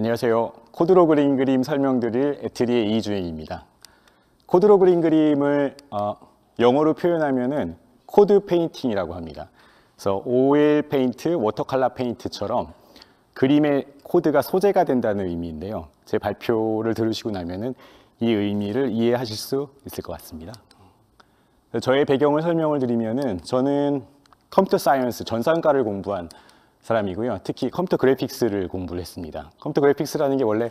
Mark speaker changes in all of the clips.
Speaker 1: 안녕하세요. 코드로 그린 그림 설명드릴 에트리의 이주행입니다. 코드로 그린 그림을 어, 영어로 표현하면 은 코드 페인팅이라고 합니다. 그래서 오일 페인트, 워터칼라 페인트처럼 그림의 코드가 소재가 된다는 의미인데요. 제 발표를 들으시고 나면 은이 의미를 이해하실 수 있을 것 같습니다. 저의 배경을 설명을 드리면 은 저는 컴퓨터 사이언스 전산과를 공부한 사람이고요. 특히 컴퓨터 그래픽스를 공부를 했습니다. 컴퓨터 그래픽스라는 게 원래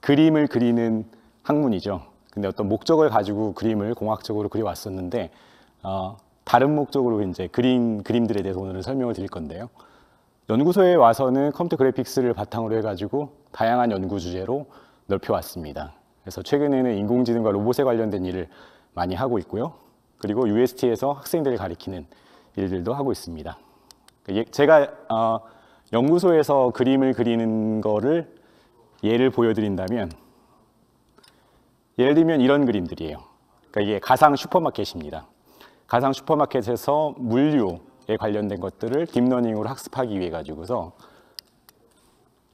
Speaker 1: 그림을 그리는 학문이죠. 근데 어떤 목적을 가지고 그림을 공학적으로 그려왔었는데 어, 다른 목적으로 이제 그림 그림들에 대해서 오늘은 설명을 드릴 건데요. 연구소에 와서는 컴퓨터 그래픽스를 바탕으로 해가지고 다양한 연구 주제로 넓혀왔습니다. 그래서 최근에는 인공지능과 로봇에 관련된 일을 많이 하고 있고요. 그리고 UST에서 학생들을 가리키는 일들도 하고 있습니다. 예, 제가 어, 연구소에서 그림을 그리는 거를 예를 보여드린다면 예를 들면 이런 그림들이에요. 그러니까 이게 가상 슈퍼마켓입니다. 가상 슈퍼마켓에서 물류에 관련된 것들을 딥러닝으로 학습하기 위해 가지고서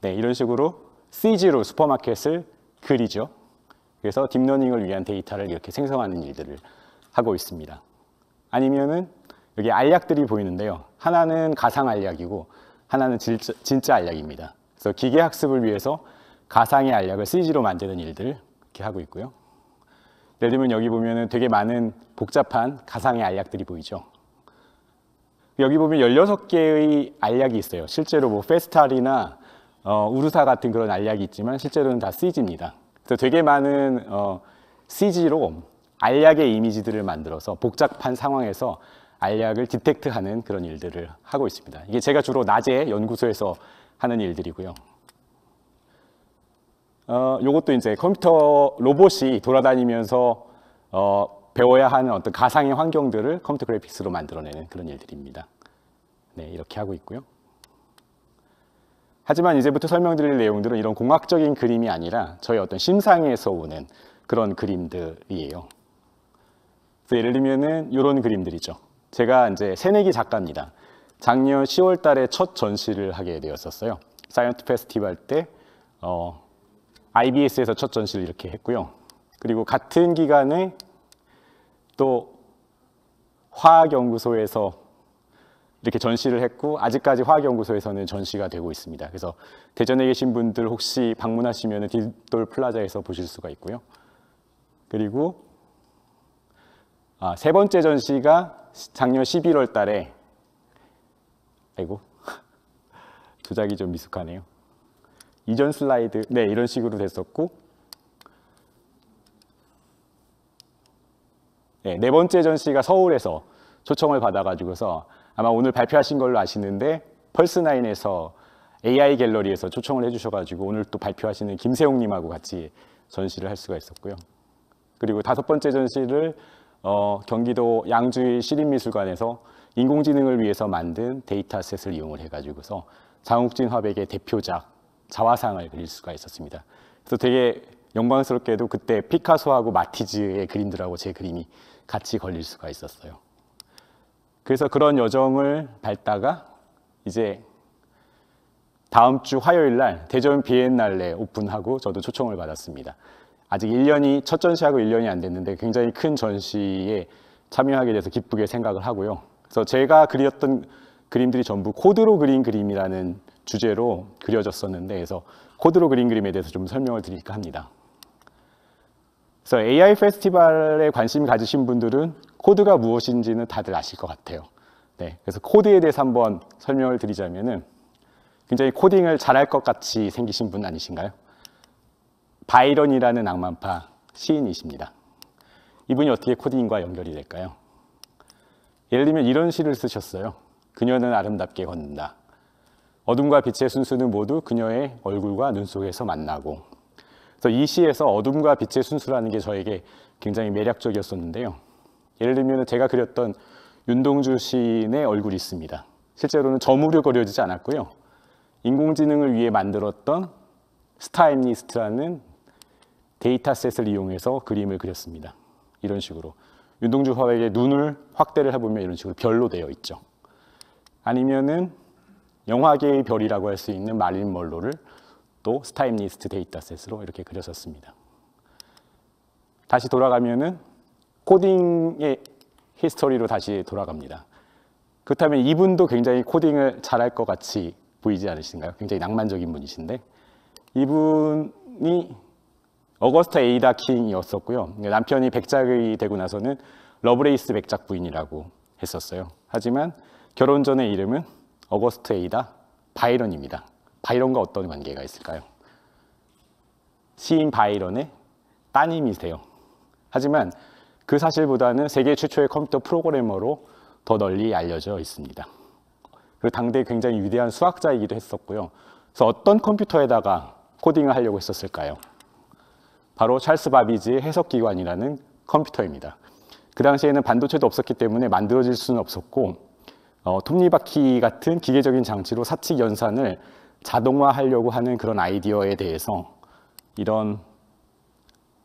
Speaker 1: 네, 이런 식으로 CG로 슈퍼마켓을 그리죠. 그래서 딥러닝을 위한 데이터를 이렇게 생성하는 일들을 하고 있습니다. 아니면은 여기 알약들이 보이는데요. 하나는 가상 알약이고 하나는 진짜, 진짜 알약입니다. 그래서 기계 학습을 위해서 가상의 알약을 CG로 만드는 일들 이렇게 하고 있고요. 예를 들면 여기 보면 되게 많은 복잡한 가상의 알약들이 보이죠. 여기 보면 16개의 알약이 있어요. 실제로 뭐 페스탈이나 어, 우르사 같은 그런 알약이 있지만 실제로는 다 CG입니다. 그래서 되게 많은 어, CG로 알약의 이미지들을 만들어서 복잡한 상황에서 알약을 디텍트하는 그런 일들을 하고 있습니다. 이게 제가 주로 낮에 연구소에서 하는 일들이고요. 어, 요것도 이제 컴퓨터 로봇이 돌아다니면서 어, 배워야 하는 어떤 가상의 환경들을 컴퓨터 그래픽스로 만들어내는 그런 일들입니다. 네, 이렇게 하고 있고요. 하지만 이제부터 설명드릴 내용들은 이런 공학적인 그림이 아니라 저희 어떤 심상에서 오는 그런 그림들이에요. 예를 들면 이런 그림들이죠. 제가 이제 새내기 작가입니다. 작년 10월 달에 첫 전시를 하게 되었었어요. 사이언트 페스티벌 때 어, IBS에서 첫 전시를 이렇게 했고요. 그리고 같은 기간에 또 화학연구소에서 이렇게 전시를 했고 아직까지 화학연구소에서는 전시가 되고 있습니다. 그래서 대전에 계신 분들 혹시 방문하시면 딜돌 플라자에서 보실 수가 있고요. 그리고 아, 세 번째 전시가 작년 11월 달에 아이고 조작이 좀 미숙하네요. 이전 슬라이드 네 이런 식으로 됐었고 네, 네 번째 전시가 서울에서 초청을 받아가지고서 아마 오늘 발표하신 걸로 아시는데 펄스나에서 AI 갤러리에서 초청을 해주셔가지고 오늘 또 발표하시는 김세웅님하고 같이 전시를 할 수가 있었고요. 그리고 다섯 번째 전시를 어, 경기도 양주의 시립미술관에서 인공지능을 위해서 만든 데이터셋을 이용을 해가지고서 장욱진 화백의 대표작 자화상을 그릴 수가 있었습니다. 그래서 되게 영광스럽게도 그때 피카소하고 마티즈의 그림들하고 제 그림이 같이 걸릴 수가 있었어요. 그래서 그런 여정을 밟다가 이제 다음 주 화요일 날 대전 비엔날레 오픈하고 저도 초청을 받았습니다. 아직 1년이 첫 전시하고 1년이 안 됐는데 굉장히 큰 전시에 참여하게 돼서 기쁘게 생각을 하고요. 그래서 제가 그렸던 그림들이 전부 코드로 그린 그림이라는 주제로 그려졌었는데 그래서 코드로 그린 그림에 대해서 좀 설명을 드릴까 합니다. 그래서 AI 페스티벌에 관심 가지신 분들은 코드가 무엇인지는 다들 아실 것 같아요. 네, 그래서 코드에 대해서 한번 설명을 드리자면 굉장히 코딩을 잘할 것 같이 생기신 분 아니신가요? 바이런이라는 낭만파 시인이십니다. 이분이 어떻게 코딩과 연결이 될까요? 예를 들면 이런 시를 쓰셨어요. 그녀는 아름답게 걷는다. 어둠과 빛의 순수는 모두 그녀의 얼굴과 눈 속에서 만나고 그래서 이 시에서 어둠과 빛의 순수라는 게 저에게 굉장히 매력적이었었는데요. 예를 들면 제가 그렸던 윤동주 시인의 얼굴이 있습니다. 실제로는 저물을 그려지지 않았고요. 인공지능을 위해 만들었던 스타일리스트라는 데이터셋을 이용해서 그림을 그렸습니다. 이런 식으로 윤동주 화백의 눈을 확대를 해보면 이런 식으로 별로 되어 있죠. 아니면은 영화계의 별이라고 할 수 있는 말린 멀로를 또스타임리스트 데이터셋으로 이렇게 그렸었습니다. 다시 돌아가면은 코딩의 히스토리로 다시 돌아갑니다. 그렇다면 이분도 굉장히 코딩을 잘할 것 같이 보이지 않으신가요? 굉장히 낭만적인 분이신데 이분이 어거스타 에이다 킹이었었고요. 네, 남편이 백작이 되고 나서는 러브레이스 백작 부인이라고 했었어요. 하지만 결혼 전의 이름은 어거스트 에이다 바이런입니다. 바이런과 어떤 관계가 있을까요? 시인 바이런의 따님이세요. 하지만 그 사실보다는 세계 최초의 컴퓨터 프로그래머로 더 널리 알려져 있습니다. 그리고 당대 굉장히 위대한 수학자이기도 했었고요. 그래서 어떤 컴퓨터에다가 코딩을 하려고 했었을까요? 바로 찰스 바비지의 해석기관이라는 컴퓨터입니다. 그 당시에는 반도체도 없었기 때문에 만들어질 수는 없었고 어, 톱니바퀴 같은 기계적인 장치로 사칙 연산을 자동화하려고 하는 그런 아이디어에 대해서 이런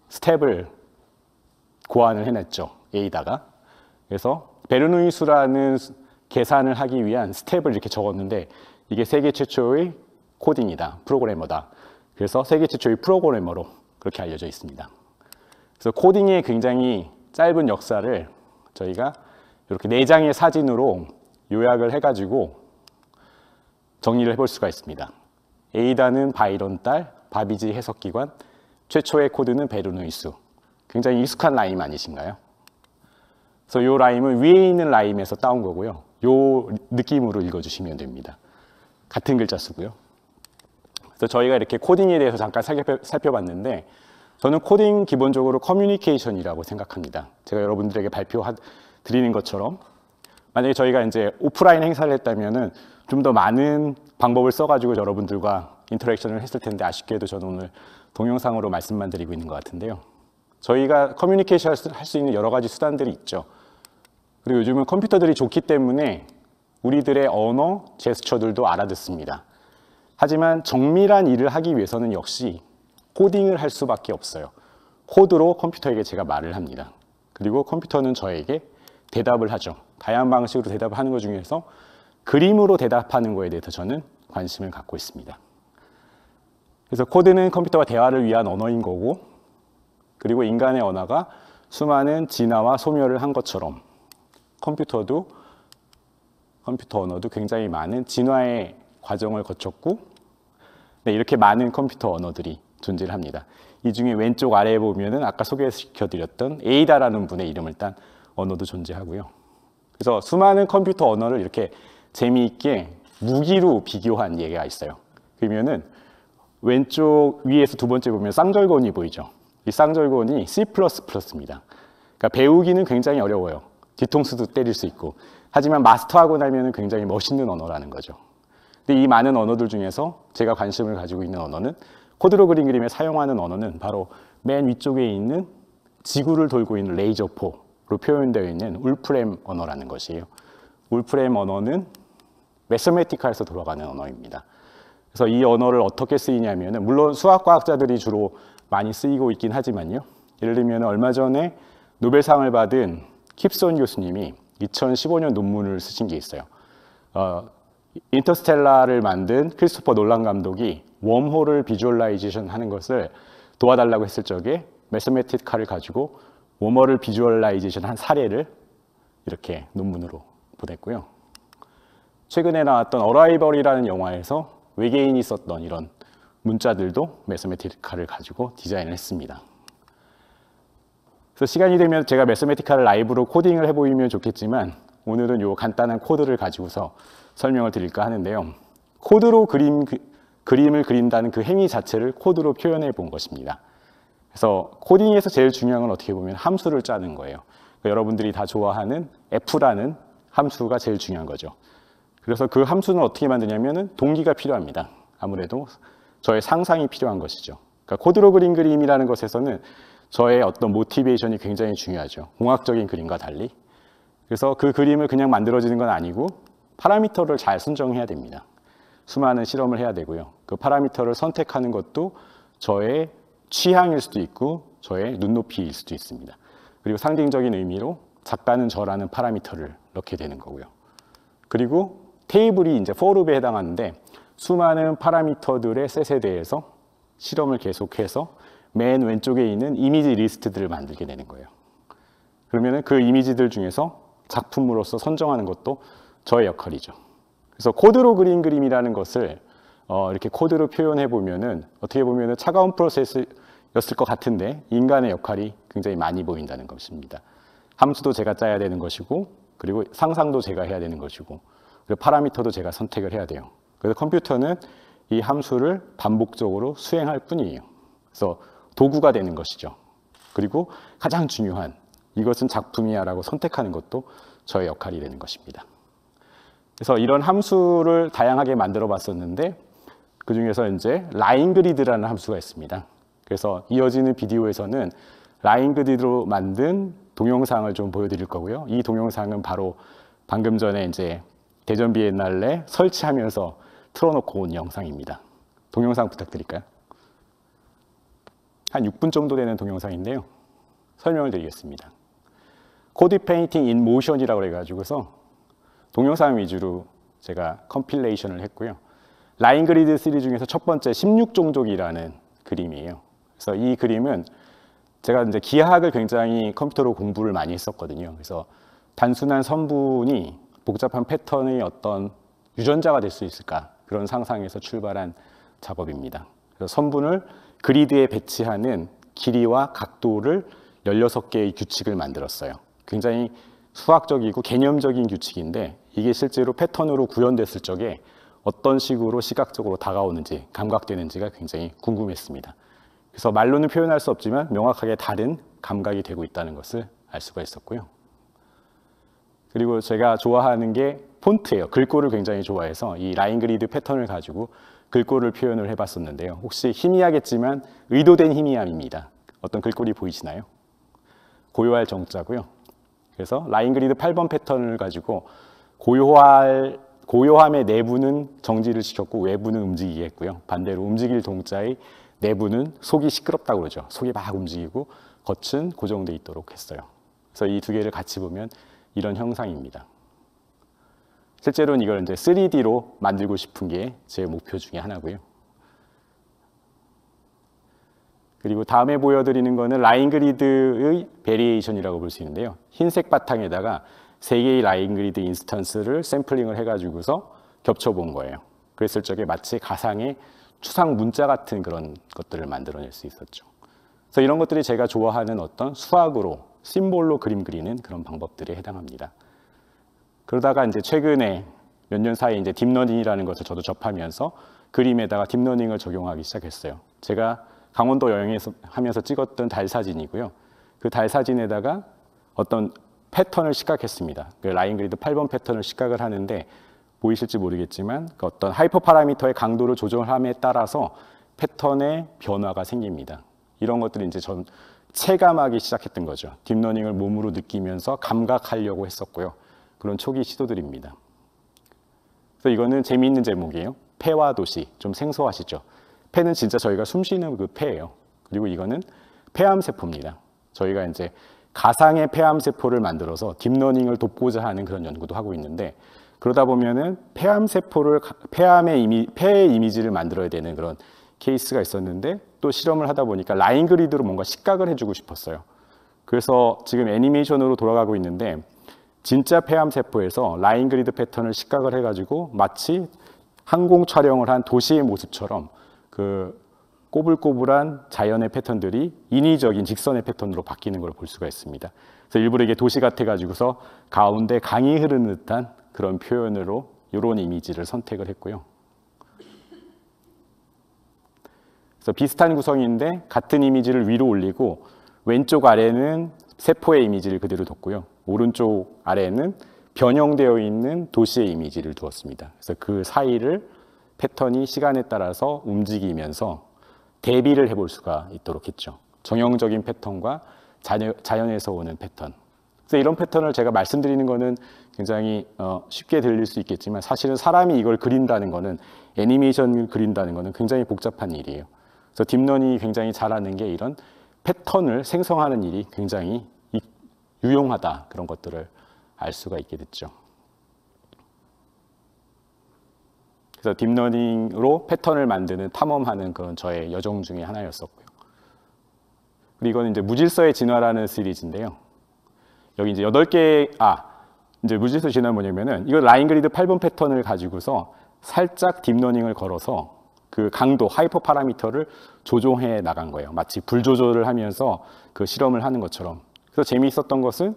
Speaker 1: 스텝을 고안을 해냈죠. A다가. 그래서 베르누이 수라는 계산을 하기 위한 스텝을 이렇게 적었는데 이게 세계 최초의 코딩이다. 프로그래머다. 그래서 세계 최초의 프로그래머로 그렇게 알려져 있습니다. 그래서 코딩의 굉장히 짧은 역사를 저희가 이렇게 네 장의 사진으로 요약을 해가지고 정리를 해볼 수가 있습니다. 에이다는 바이런 딸, 바비지 해석기관, 최초의 코드는 베르누이스. 굉장히 익숙한 라임 아니신가요? 그래서 이 라임은 위에 있는 라임에서 따온 거고요. 요 느낌으로 읽어주시면 됩니다. 같은 글자 쓰고요. 그래서 저희가 이렇게 코딩에 대해서 잠깐 살펴봤는데 저는 코딩 기본적으로 커뮤니케이션이라고 생각합니다. 제가 여러분들에게 발표 드리는 것처럼 만약에 저희가 이제 오프라인 행사를 했다면좀 더 많은 방법을 써가지고 여러분들과 인터랙션을 했을 텐데 아쉽게도 저는 오늘 동영상으로 말씀만 드리고 있는 것 같은데요. 저희가 커뮤니케이션 할 수 있는 여러 가지 수단들이 있죠. 그리고 요즘은 컴퓨터들이 좋기 때문에 우리들의 언어, 제스처들도 알아듣습니다. 하지만 정밀한 일을 하기 위해서는 역시 코딩을 할 수밖에 없어요. 코드로 컴퓨터에게 제가 말을 합니다. 그리고 컴퓨터는 저에게 대답을 하죠. 다양한 방식으로 대답 하는 것 중에서 그림으로 대답하는 것에 대해서 저는 관심을 갖고 있습니다. 그래서 코드는 컴퓨터와 대화를 위한 언어인 거고 그리고 인간의 언어가 수많은 진화와 소멸을 한 것처럼 컴퓨터도 컴퓨터 언어도 굉장히 많은 진화의 과정을 거쳤고 네, 이렇게 많은 컴퓨터 언어들이 존재합니다. 를이 중에 왼쪽 아래에 보면은 아까 소개시켜드렸던 에이다라는 분의 이름을 딴 언어도 존재하고요. 그래서 수많은 컴퓨터 언어를 이렇게 재미있게 무기로 비교한 얘기가 있어요. 그러면은 왼쪽 위에서 두 번째 보면 쌍절곤이 보이죠. 이 쌍절곤이 C++입니다. 그러니까 배우기는 굉장히 어려워요. 뒤통수도 때릴 수 있고. 하지만 마스터하고 나면 굉장히 멋있는 언어라는 거죠. 근데 이 많은 언어들 중에서 제가 관심을 가지고 있는 언어는 코드로 그린 그림에 사용하는 언어는 바로 맨 위쪽에 있는 지구를 돌고 있는 레이저포로 표현되어 있는 울프레임 언어라는 것이에요. 울프렘 언어는 매스메티카에서 돌아가는 언어입니다. 그래서 이 언어를 어떻게 쓰이냐면 물론 수학과학자들이 주로 많이 쓰이고 있긴 하지만요. 예를 들면 얼마 전에 노벨상을 받은 킵손 교수님이 2015년 논문을 쓰신 게 있어요. 어, 인터스텔라를 만든 크리스토퍼 놀란 감독이 웜홀을 비주얼라이제이션 하는 것을 도와달라고 했을 적에 메스메티카를 가지고 웜홀을 비주얼라이제이션 한 사례를 이렇게 논문으로 보냈고요. 최근에 나왔던 어라이벌이라는 영화에서 외계인이 썼던 이런 문자들도 메스메티카를 가지고 디자인을 했습니다. 그래서 시간이 되면 제가 메스메티카를 라이브로 코딩을 해보이면 좋겠지만 오늘은 요 간단한 코드를 가지고서 설명을 드릴까 하는데요. 코드로 그림, 그, 그림을 그린다는 그 행위 자체를 코드로 표현해 본 것입니다. 그래서 코딩에서 제일 중요한 건 어떻게 보면 함수를 짜는 거예요. 그러니까 여러분들이 다 좋아하는 F라는 함수가 제일 중요한 거죠. 그래서 그 함수는 어떻게 만드냐면 동기가 필요합니다. 아무래도 저의 상상이 필요한 것이죠. 그러니까 코드로 그린 그림이라는 것에서는 저의 어떤 모티베이션이 굉장히 중요하죠. 공학적인 그림과 달리. 그래서 그 그림을 그냥 만들어지는 건 아니고 파라미터를 잘 선정해야 됩니다. 수많은 실험을 해야 되고요. 그 파라미터를 선택하는 것도 저의 취향일 수도 있고 저의 눈높이일 수도 있습니다. 그리고 상징적인 의미로 작가는 저라는 파라미터를 넣게 되는 거고요. 그리고 테이블이 이제 포르에 해당하는데 수많은 파라미터들의 셋에 대해서 실험을 계속해서 맨 왼쪽에 있는 이미지 리스트들을 만들게 되는 거예요. 그러면 그 이미지들 중에서 작품으로서 선정하는 것도 저의 역할이죠. 그래서 코드로 그린 그림이라는 것을 어, 이렇게 코드로 표현해 보면은 어떻게 보면은 차가운 프로세스였을 것 같은데 인간의 역할이 굉장히 많이 보인다는 것입니다. 함수도 제가 짜야 되는 것이고 그리고 상상도 제가 해야 되는 것이고 그리고 파라미터도 제가 선택을 해야 돼요. 그래서 컴퓨터는 이 함수를 반복적으로 수행할 뿐이에요. 그래서 도구가 되는 것이죠. 그리고 가장 중요한 이것은 작품이야라고 선택하는 것도 저의 역할이 되는 것입니다. 그래서 이런 함수를 다양하게 만들어 봤었는데 그 중에서 이제 라인 그리드라는 함수가 있습니다. 그래서 이어지는 비디오에서는 라인 그리드로 만든 동영상을 좀 보여드릴 거고요. 이 동영상은 바로 방금 전에 이제 대전 비엔날레 설치하면서 틀어놓고 온 영상입니다. 동영상 부탁드릴까요? 한 6분 정도 되는 동영상인데요. 설명을 드리겠습니다. 코디 페인팅 인 모션이라고 해가지고서 동영상 위주로 제가 컴필레이션을 했고요. 라인 그리드 3 중에서 첫 번째 16종족이라는 그림이에요. 그래서 이 그림은 제가 이제 기하학을 굉장히 컴퓨터로 공부를 많이 했었거든요. 그래서 단순한 선분이 복잡한 패턴의 어떤 유전자가 될 수 있을까 그런 상상에서 출발한 작업입니다. 그래서 선분을 그리드에 배치하는 길이와 각도를 16개의 규칙을 만들었어요. 굉장히 수학적이고 개념적인 규칙인데 이게 실제로 패턴으로 구현됐을 적에 어떤 식으로 시각적으로 다가오는지 감각되는지가 굉장히 궁금했습니다. 그래서 말로는 표현할 수 없지만 명확하게 다른 감각이 되고 있다는 것을 알 수가 있었고요. 그리고 제가 좋아하는 게 폰트예요. 글꼴을 굉장히 좋아해서 이 라인 그리드 패턴을 가지고 글꼴을 표현을 해봤었는데요. 혹시 희미하겠지만 의도된 희미함입니다. 어떤 글꼴이 보이시나요? 고요할 정자고요. 그래서 라인 그리드 8번 패턴을 가지고 고요할 고요함의 내부는 정지를 시켰고 외부는 움직이게 했고요. 반대로 움직일 동자의 내부는 속이 시끄럽다고 그러죠. 속이 막 움직이고 겉은 고정돼 있도록 했어요. 그래서 이 두 개를 같이 보면 이런 형상입니다. 실제로는 이걸 이제 3D로 만들고 싶은 게 제 목표 중에 하나고요. 그리고 다음에 보여드리는 거는 라인 그리드의 베리에이션이라고 볼 수 있는데요. 흰색 바탕에다가 세 개의 라인 그리드 인스턴스를 샘플링을 해가지고서 겹쳐본 거예요. 그랬을 적에 마치 가상의 추상 문자 같은 그런 것들을 만들어낼 수 있었죠. 그래서 이런 것들이 제가 좋아하는 어떤 수학으로 심볼로 그림 그리는 그런 방법들에 해당합니다. 그러다가 이제 최근에 몇 년 사이에 이제 딥러닝이라는 것을 저도 접하면서 그림에다가 딥러닝을 적용하기 시작했어요. 제가 강원도 여행에서 하면서 찍었던 달 사진이고요. 그 달 사진에다가 어떤 패턴을 시각했습니다. 그 라인 그리드 8번 패턴을 시각을 하는데 보이실지 모르겠지만 그 어떤 하이퍼 파라미터의 강도를 조절함에 따라서 패턴의 변화가 생깁니다. 이런 것들이 이제 전 체감하기 시작했던 거죠. 딥러닝을 몸으로 느끼면서 감각하려고 했었고요. 그런 초기 시도들입니다. 그래서 이거는 재미있는 제목이에요. 폐와 도시, 좀 생소하시죠? 폐는 진짜 저희가 숨쉬는 그 폐예요. 그리고 이거는 폐암세포입니다. 저희가 이제 가상의 폐암세포를 만들어서 딥러닝을 돕고자 하는 그런 연구도 하고 있는데 그러다 보면은 폐암세포를 폐암의 이미 폐의 이미지를 만들어야 되는 그런 케이스가 있었는데 또 실험을 하다 보니까 라인 그리드로 뭔가 시각을 해주고 싶었어요. 그래서 지금 애니메이션으로 돌아가고 있는데 진짜 폐암세포에서 라인 그리드 패턴을 시각을 해가지고 마치 항공 촬영을 한 도시의 모습처럼 그 꼬불꼬불한 자연의 패턴들이 인위적인 직선의 패턴으로 바뀌는 걸 볼 수가 있습니다. 그래서 일부러 이게 도시 같아가지고서 가운데 강이 흐르는 듯한 그런 표현으로 이런 이미지를 선택을 했고요. 그래서 비슷한 구성인데 같은 이미지를 위로 올리고 왼쪽 아래는 세포의 이미지를 그대로 뒀고요. 오른쪽 아래는 변형되어 있는 도시의 이미지를 두었습니다. 그래서 그 사이를 패턴이 시간에 따라서 움직이면서 대비를 해볼 수가 있도록 했죠. 정형적인 패턴과 자연에서 오는 패턴. 그래서 이런 패턴을 제가 말씀드리는 거는 굉장히 어, 쉽게 들릴 수 있겠지만 사실은 사람이 이걸 그린다는 거는 애니메이션을 그린다는 거는 굉장히 복잡한 일이에요. 그래서 딥러닝이 굉장히 잘하는 게 이런 패턴을 생성하는 일이 굉장히 유용하다 그런 것들을 알 수가 있게 됐죠. 그래서 딥러닝으로 패턴을 만드는 탐험하는 그런 저의 여정 중의 하나였었고요. 그리고 이건 이제 무질서의 진화라는 시리즈인데요. 여기 이제 8개 아 이제 무질서 진화 뭐냐면은 이거 라인 그리드 8번 패턴을 가지고서 살짝 딥러닝을 걸어서 그 강도 하이퍼 파라미터를 조종해 나간 거예요. 마치 불 조절을 하면서 그 실험을 하는 것처럼. 그래서 재미있었던 것은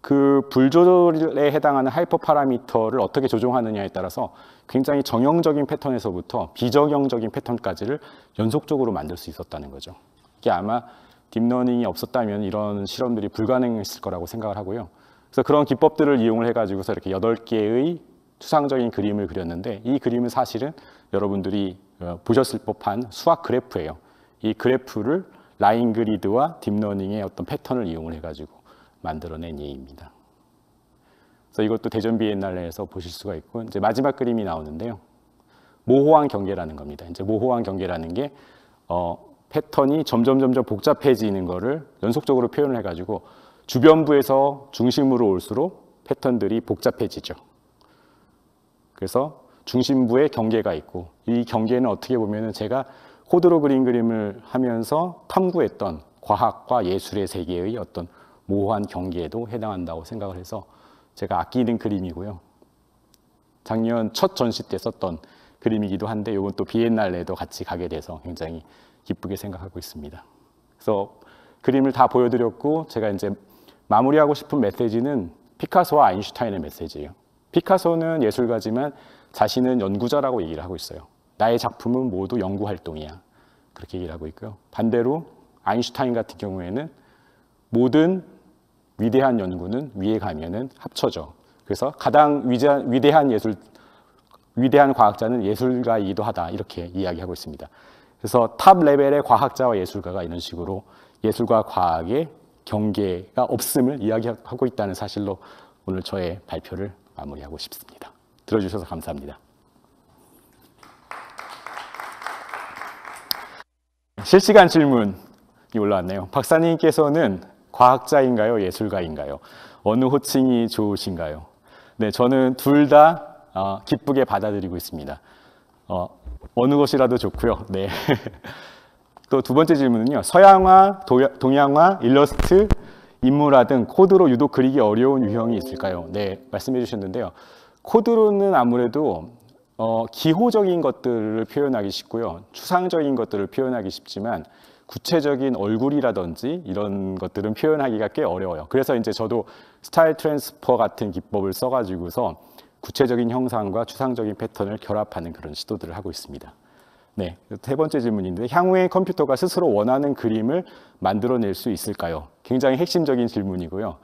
Speaker 1: 그 불조절에 해당하는 하이퍼 파라미터를 어떻게 조종하느냐에 따라서 굉장히 정형적인 패턴에서부터 비정형적인 패턴까지를 연속적으로 만들 수 있었다는 거죠. 이게 아마 딥러닝이 없었다면 이런 실험들이 불가능했을 거라고 생각을 하고요. 그래서 그런 기법들을 이용을 해가지고서 이렇게 여 개의 추상적인 그림을 그렸는데 이 그림은 사실은 여러분들이 어, 보셨을 법한 수학 그래프예요. 이 그래프를 라인 그리드와 딥러닝의 어떤 패턴을 이용을 해가지고 만들어낸 예입니다. 그래서 이것도 대전 비엔날레에서 보실 수가 있고 이제 마지막 그림이 나오는데요. 모호한 경계라는 겁니다. 이제 모호한 경계라는 게 어, 패턴이 점점 점점 복잡해지는 것을 연속적으로 표현을 해가지고 주변부에서 중심으로 올수록 패턴들이 복잡해지죠. 그래서 중심부에 경계가 있고 이 경계는 어떻게 보면 제가 코드로 그린 그림을 하면서 탐구했던 과학과 예술의 세계의 어떤 모호한 경계에도 해당한다고 생각을 해서 제가 아끼는 그림이고요. 작년 첫 전시 때 썼던 그림이기도 한데 이건 또 비엔날레도 같이 가게 돼서 굉장히 기쁘게 생각하고 있습니다. 그래서 그림을 다 보여드렸고 제가 이제 마무리하고 싶은 메시지는 피카소와 아인슈타인의 메시지예요. 피카소는 예술가지만 자신은 연구자라고 얘기를 하고 있어요. 나의 작품은 모두 연구 활동이야. 그렇게 얘기를 하고 있고요. 반대로 아인슈타인 같은 경우에는 모든 위대한 연구는 위에 가면은 합쳐져. 그래서 가장 위대한 위대한 예술, 위대한 과학자는 예술가이기도 하다. 이렇게 이야기하고 있습니다. 그래서 탑 레벨의 과학자와 예술가가 이런 식으로 예술과 과학의 경계가 없음을 이야기하고 있다는 사실로 오늘 저의 발표를 마무리하고 싶습니다. 들어주셔서 감사합니다. 실시간 질문이 올라왔네요. 박사님께서는 과학자인가요? 예술가인가요? 어느 호칭이 좋으신가요? 네, 저는 둘다 어, 기쁘게 받아들이고 있습니다. 어, 어느 것이라도 좋고요. 네. 또 두 번째 질문은요. 서양화, 동양화, 일러스트, 인물화 등 코드로 유독 그리기 어려운 유형이 있을까요? 네, 말씀해 주셨는데요. 코드로는 아무래도 어, 기호적인 것들을 표현하기 쉽고요. 추상적인 것들을 표현하기 쉽지만 구체적인 얼굴이라든지 이런 것들은 표현하기가 꽤 어려워요. 그래서 이제 저도 스타일 트랜스퍼 같은 기법을 써가지고서 구체적인 형상과 추상적인 패턴을 결합하는 그런 시도들을 하고 있습니다. 네, 세 번째 질문인데 향후에 컴퓨터가 스스로 원하는 그림을 만들어낼 수 있을까요? 굉장히 핵심적인 질문이고요.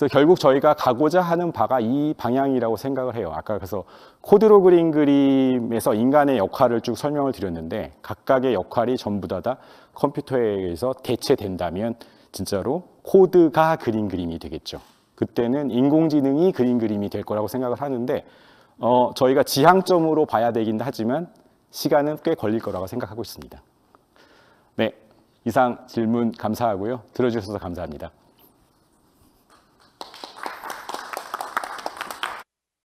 Speaker 1: 그래서 결국 저희가 가고자 하는 바가 이 방향이라고 생각을 해요. 아까 그래서 코드로 그린 그림에서 인간의 역할을 쭉 설명을 드렸는데 각각의 역할이 전부 다, 다 컴퓨터에 의해서 대체된다면 진짜로 코드가 그린 그림이 되겠죠. 그때는 인공지능이 그린 그림이 될 거라고 생각을 하는데 어, 저희가 지향점으로 봐야 되긴 하지만 시간은 꽤 걸릴 거라고 생각하고 있습니다. 네, 이상 질문 감사하고요. 들어주셔서 감사합니다.